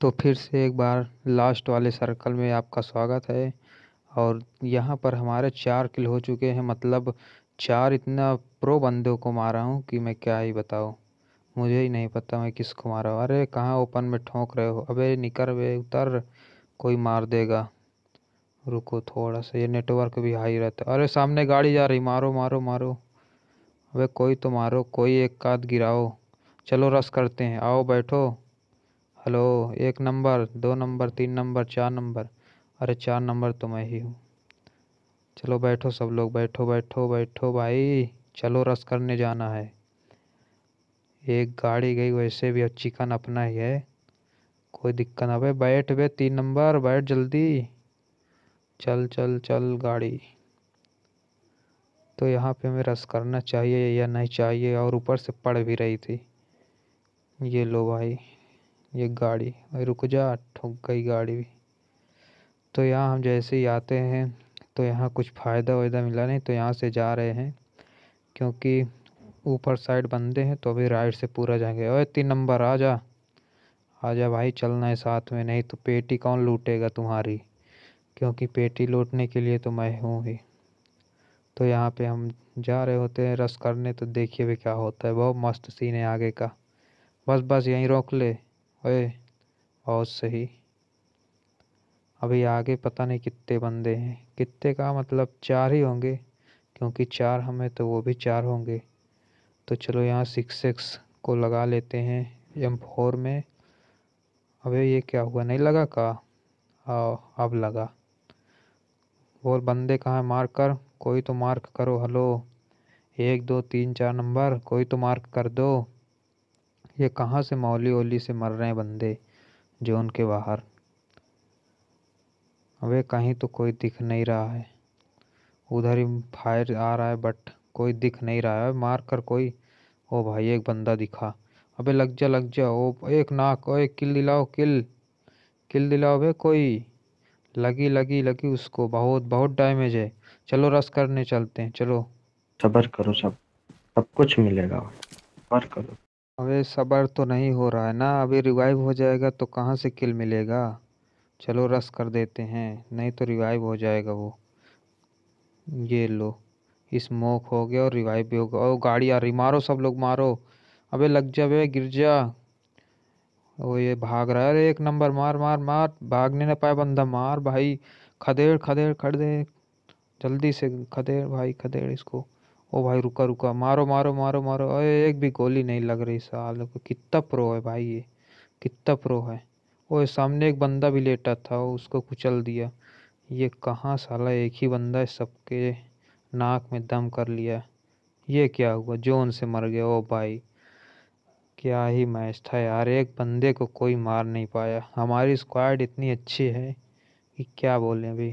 तो फिर से एक बार लास्ट वाले सर्कल में आपका स्वागत है और यहाँ पर हमारे चार किल हो चुके हैं मतलब चार इतना प्रो बंदों को मारा हूँ कि मैं क्या ही बताऊँ मुझे ही नहीं पता मैं किसको मारा हूँ अरे कहाँ ओपन में ठोंक रहे हो अबे निकल वे उतर कोई मार देगा रुको थोड़ा सा ये नेटवर्क भी हाई रहता है अरे सामने गाड़ी जा रही मारो मारो मारो अबे कोई तो मारो कोई एक काद गिराओ चलो रस करते हैं आओ बैठो हेलो एक नंबर दो नंबर तीन नंबर चार नंबर अरे चार नंबर तो मैं ही हूँ चलो बैठो सब लोग बैठो बैठो बैठो भाई चलो रस करने जाना है एक गाड़ी गई वैसे भी अब चिकन अपना ही है कोई दिक्कत ना भाई बैठ बे तीन नंबर बैठ जल्दी चल चल चल गाड़ी तो यहाँ पे हमें रस करना चाहिए या नहीं चाहिए और ऊपर से पड़ भी रही थी ये लो भाई ये गाड़ी रुक जा ठुक गई गाड़ी भी तो यहाँ हम जैसे ही आते हैं तो यहाँ कुछ फ़ायदा वायदा मिला नहीं तो यहाँ से जा रहे हैं क्योंकि ऊपर साइड बंदे हैं तो अभी राइट से पूरा जाएंगे ओए तीन नंबर आ जा आ जा भाई चलना है साथ में नहीं तो पेटी कौन लूटेगा तुम्हारी क्योंकि पेटी लूटने के लिए तो मैं हूँ ही तो यहाँ पे हम जा रहे होते हैं रस करने तो देखिए भी क्या होता है बहुत मस्त सीन है आगे का बस बस यहीं रोक ले ओए और सही अभी आगे पता नहीं कितने बंदे हैं कितने का मतलब चार ही होंगे क्योंकि चार हमें तो वो भी चार होंगे तो चलो यहाँ सिक्स एक्स को लगा लेते हैं एम फोर में अबे ये क्या हुआ नहीं लगा का आ, अब लगा और बंदे कहाँ मार्क कर कोई तो मार्क करो हेलो एक दो तीन चार नंबर कोई तो मार्क कर दो ये कहाँ से मौली ओली से मर रहे हैं बंदे जोन के बाहर अबे कहीं तो कोई दिख नहीं रहा है उधर ही फायर आ रहा है बट कोई दिख नहीं रहा है मार कर कोई ओ भाई एक बंदा दिखा अबे लग जा लग जा ओ एक नाक ओ एक किल दिलाओ किल किल दिलाओ अबे कोई लगी लगी लगी उसको बहुत बहुत डैमेज है चलो रस करने चलते हैं चलो सबर करो सब सब कुछ मिलेगा सबर करो अबे सब्र तो नहीं हो रहा है ना अभी रिवाइव हो जाएगा तो कहाँ से किल मिलेगा चलो रस कर देते हैं नहीं तो रिवाइव हो जाएगा वो ये लो स्मोक हो गया और रिवाइव भी हो गया और गाड़ी आ रही मारो सब लोग मारो अबे लग जा बे गिर जा वो ये भाग रहा है अरे एक नंबर मार मार मार भागने ना पाए बंदा मार भाई खदेड़ खदेड़ खड़ दे जल्दी से खदेड़ भाई खदेड़ इसको ओ भाई रुका रुका मारो मारो मारो मारो अरे एक भी गोली नहीं लग रही साल कितना प्रो है भाई ये कितना प्रो है ओए सामने एक बंदा भी लेटा था उसको कुचल दिया ये कहाँ साला एक ही बंदा है सबके नाक में दम कर लिया ये क्या हुआ जोन से मर गया ओ भाई क्या ही मैच था यार एक बंदे को कोई मार नहीं पाया हमारी स्क्वाड इतनी अच्छी है कि क्या बोलें अभी